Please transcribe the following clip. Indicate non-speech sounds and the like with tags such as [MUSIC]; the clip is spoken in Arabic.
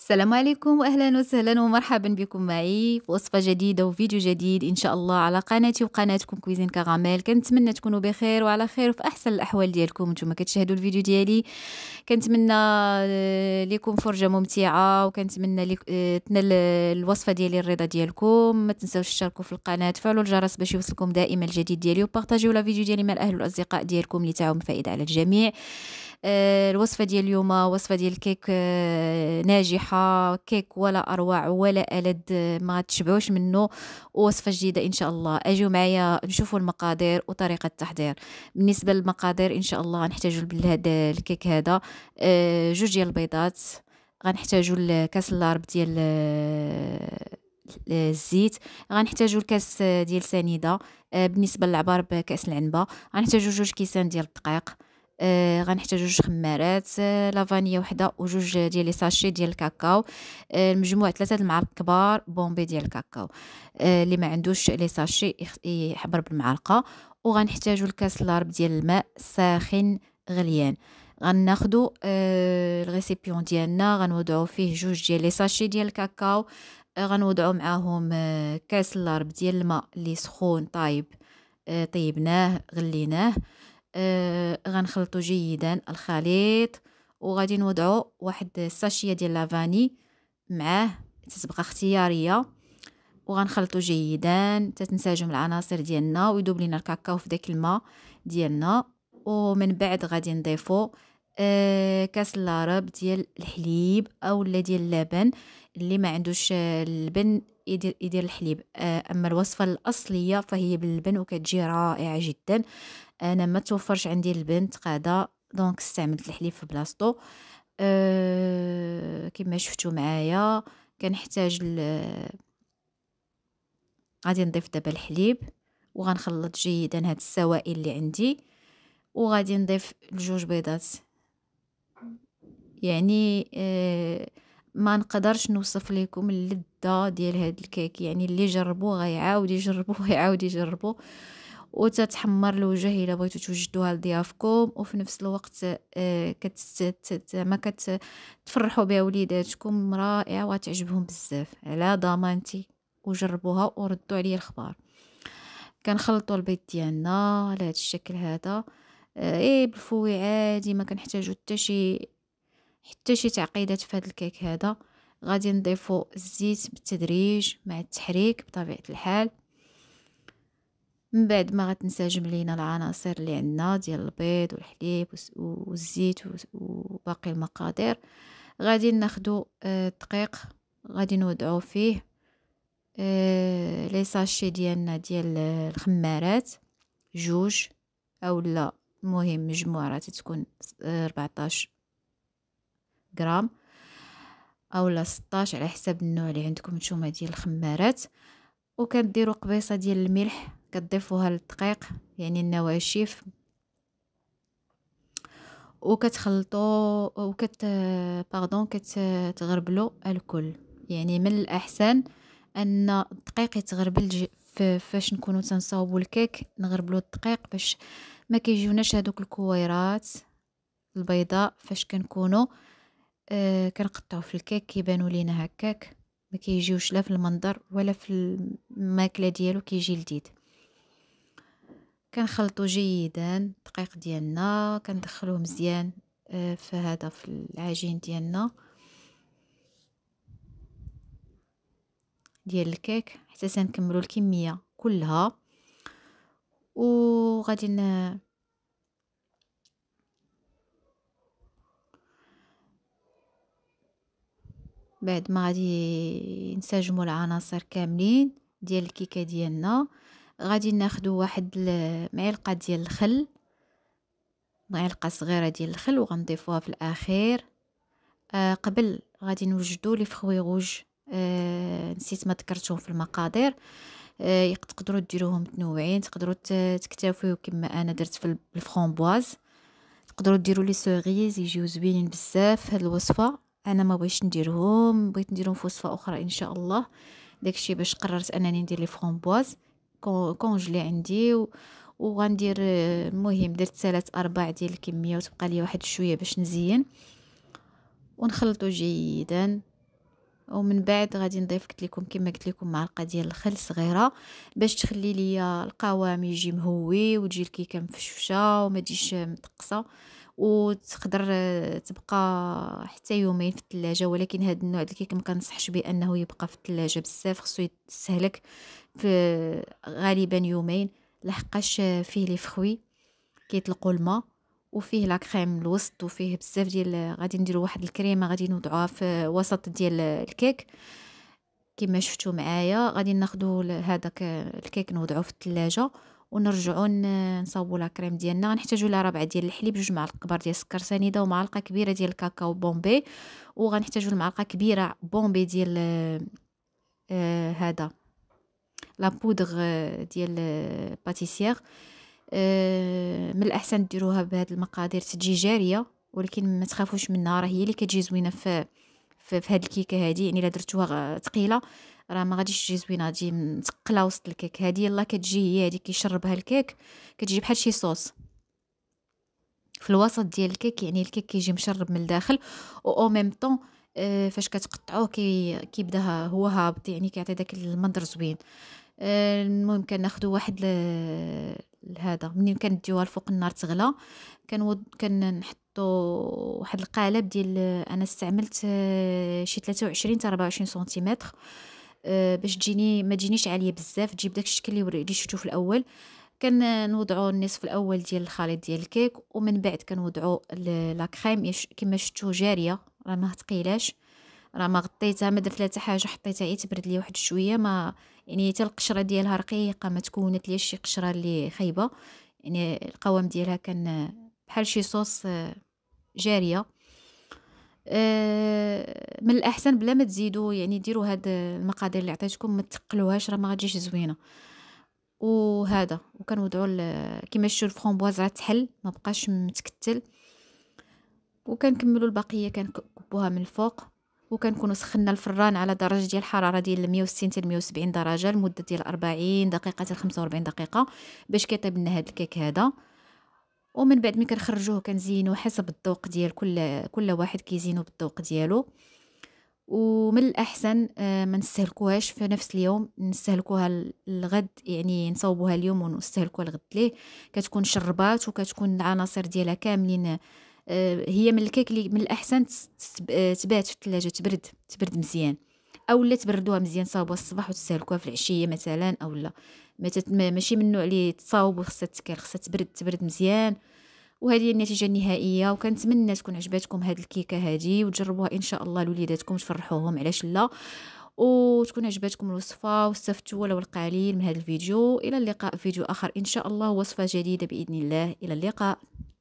السلام عليكم واهلا وسهلا ومرحبا بكم معي في وصفه جديده وفيديو جديد ان شاء الله على قناتي وقناتكم كويزين كغاميل كنتمنى تكونوا بخير وعلى خير وفي احسن الاحوال ديالكم نتوما كتشاهدوا الفيديو ديالي كنتمنى آه، لكم فرجه ممتعه وكنتمنى آه، تنال الوصفه ديالي الرضا ديالكم ما تنساوش تشتركوا في القناه تفعلوا الجرس باش يوصلكم دائما الجديد ديالي وبارطاجيو لا فيديو ديالي مع الاهل والاصدقاء ديالكم لتعم فائده على الجميع آه، الوصفه ديال اليوم وصفه ديال الكيك آه، ناجحه كيك ولا اروع ولا الد ما تشبعوش منه ووصفه جديده ان شاء الله اجيو معايا نشوفوا المقادير وطريقه التحضير بالنسبه للمقادير ان شاء الله غنحتاجوا لهذا الكيك هذا آه، جوج ديال البيضات غنحتاجوا الكاس اللارب ديال الزيت غنحتاجوا الكاس ديال سنيده بالنسبه للعبار بكاس العنبه غنحتاجوا جوج كيسان ديال الدقيق آه، غنحتاجو جوج خمارات آه، لافانيا وحده وجوج ديال لي ساشي ديال الكاكاو آه، المجموع ثلاثه المعالق كبار بومبي ديال الكاكاو اللي ما عندوش لي ساشي يحبر بالمعلقه وغنحتاجو الكاس لارب ديال الماء ساخن غليان غناخدو الغيسيبيون ديالنا غنوضعو فيه جوج ديال لي ساشي ديال الكاكاو غنوضعو معاهم كاس لارب ديال الماء اللي سخون طايب طيبناه غليناه آه غنخلطو جيدا الخليط وغادي نوضعو واحد الساشيه ديال لافاني معاه تتبقى اختياريه وغنخلطو جيدا تتنسجم العناصر ديالنا ويذوب لينا الكاكاو في داك الماء ديالنا ومن بعد غادي نضيفو آه كاس لارب ديال الحليب اولا ديال اللبن اللي ما عندوش آه، اللبن يدير, يدير الحليب آه، أما الوصفة الأصلية فهي باللبن وكتجي رائعة جدا أنا ما توفرش عندي اللبن تقادا دونك استعملت الحليب في بلاصتو أه كما شفتوا معايا كنحتاج غادي نضيف دابا الحليب وغنخلط جيدا هاد السوائل اللي عندي وغادي نضيف جوج بيضات يعني أه ما نقدرش نوصف لكم اللذة ديال هاد الكيك يعني اللي جربوه غيعاود يجربوه [LAUGHS] يعاود يجربوه وتتحمر الوجه الا بغيتو توجدوها لضيافكم وفي نفس الوقت آه، ما كتفرحوا بها وليداتكم رائعه وتعجبهم بزاف على ضمانتي وجربوها وردوا عليا الخبر كنخلطوا البيض ديالنا على هذا الشكل هذا آه، ايه بالفوي عادي ما كنحتاجو حتى شي حتى شي تعقيدات في هذا الكيك هذا غادي نضيفو الزيت بالتدريج مع التحريك بطبيعه الحال من بعد ما غتنسجم لينا العناصر اللي عندنا ديال البيض والحليب والزيت وباقي المقادير غادي ناخدو آه، الدقيق غادي نوضعو فيه آه، لي ساشي ديالنا ديال آه، الخمارات جوج اولا المهم مجموعه تكون 14 غرام او لا 16 على حسب النوع اللي عندكم نتوما ديال الخمارات وكديروا قبيصه ديال الملح كتضيفوها للدقيق يعني النواشف وكتخلطوا وكت باردون كتغربلوا الكل يعني من الاحسن ان الدقيق يتغربل فاش نكونوا تنصاوبوا الكيك نغربلوا الدقيق باش ما كيجيوناش هذوك الكويرات البيضاء فاش كنكونوا آه كنقطعو في الكيك كيبانو لينا هكاك ما كيجيوش لا في المنظر ولا في الماكله ديالو كيجي لذيذ كنخلطو جيدا الدقيق ديالنا كندخلوه مزيان آه في هذا في العجين ديالنا ديال الكيك حتى تنكملو الكميه كلها وغادي بعد ما غادي نسجموا العناصر كاملين ديال الكيكه ديالنا غادي ناخدو واحد المعلقه ديال الخل معلقه صغيره ديال الخل وغنضيفوها في الاخير آه قبل غادي نوجدو لي فخويغوج آه نسيت ما ذكرتهم في المقادير آه تقدروا ديروهم متنوعين تقدروا تكتفيو كما انا درت في الفرومبواز تقدروا ديروا لي سوغيز يجيو زوينين بزاف هاد الوصفه انا ما بغيتش نديرهم بغيت نديرهم في وصفه اخرى ان شاء الله داكشي باش قررت انني ندير لي فرومبواز كونجلي عندي و... وغندير المهم درت ثلاث ارباع ديال الكميه وتبقى لي واحد شويه باش نزين ونخلطو جيدا ومن بعد غادي نضيف قلت لكم كما قلت لكم معلقه ديال الخل صغيره باش تخلي ليا القوام يجي مهوي وتجي الكيكه مفشفشه وما تجيش متقصه وتقدر آه، تبقى حتى يومين في الثلاجه ولكن هذا النوع د الكيك ما كنصحش بانه يبقى في الثلاجه بزاف خصو يتسهلك في آه، غالبا يومين لحقاش آه، فيه لي فخوي كيطلقوا الماء وفيه لا كريم الوسط وفيه بزاف ديال غادي نديرو واحد الكريمه غادي نوضعوها في وسط ديال الكيك كما شفتوا معايا غادي ناخذوا هذاك الكيك نوضعوه في الثلاجه ونرجعوا نصاوبو لا كريم ديالنا غنحتاجو لها ربعة ديال الحليب جوج معالق كبار ديال السكر سنيده ومعلقه كبيره ديال الكاكاو بومبي وغنحتاجوا المعلقه كبيره بومبي ديال آه هذا لا بودغ آه، ديال آه، باتيسيير آه من الاحسن ديروها بهاد المقادير تجي جاريه ولكن ما تخافوش منها راه هي اللي كتجي زوينه في في, هاد الكيكه هادي يعني الا درتوها تقيله راه ما غاديش تجي زوينه تجي متقله وسط الكيك هذه يلا كتجي هي هذيك كيشربها الكيك كتجي بحال شي صوص في الوسط ديال الكيك يعني الكيك كيجي مشرب من الداخل و او ميم طون فاش كتقطعوه كي كيبدا هو هابط يعني كيعطي داك المنظر زوين آه المهم كناخذوا واحد لهذا منين كنديوها لفوق النار تغلى كنود كنحطوا واحد القالب ديال آه، انا استعملت آه، شي 23 حتى 24 سنتيمتر آه، باش تجيني ما تجينيش عاليه بزاف تجيب داك الشكل اللي شفتو في الاول كنوضعوا آه، النصف الاول ديال الخليط ديال الكيك ومن بعد كنوضعوا لا كريم كما شفتو جاريه راه ما ثقيلاش راه ما غطيتها ما درت حتى حاجه حطيتها غير تبرد لي واحد شويه ما يعني حتى القشره ديالها رقيقه ما تكونت ليش شي قشره اللي خايبه يعني القوام ديالها كان آه، بحال شي صوص جاريه آه، من الاحسن بلا ما تزيدوا يعني ديروا هاد المقادير اللي عطيتكم ما تقلوهاش راه ما غاتجيش زوينه وهذا وكنودعوا كيما شفتوا الفرومبواز راه تحل ما بقاش متكتل وكنكملوا البقيه كنكبوها من الفوق وكنكونوا سخنا الفران على درجه ديال الحراره ديال 160 حتى 170 درجه لمده ديال 40 دقيقه حتى 45 دقيقه باش كيطيب لنا هذا الكيك هذا ومن بعد ملي كنخرجوه كنزينو حسب الذوق ديال كل كل واحد كيزينو بالذوق ديالو ومن الاحسن آه، ما نستهلكوهاش في نفس اليوم نستهلكوها الغد يعني نصوبوها اليوم ونستهلكوها الغد ليه كتكون شربات وكتكون العناصر ديالها كاملين آه، هي من الكيك اللي من الاحسن آه، تبات في الثلاجه تبرد تبرد مزيان اولا تبردوها مزيان صاوبوها الصباح وتستهلكوها في العشيه مثلا اولا ما ماشي من النوع اللي تصاوب وخصها تكر خصها تبرد تبرد مزيان وهذه هي النتيجه النهائيه وكنتمنى تكون عجبتكم هذه الكيكه هذه وتجربوها ان شاء الله لوليداتكم تفرحوهم علاش لا وتكون عجبتكم الوصفه واستفدتوا ولو القليل من هذا الفيديو الى اللقاء في فيديو اخر ان شاء الله وصفه جديده باذن الله الى اللقاء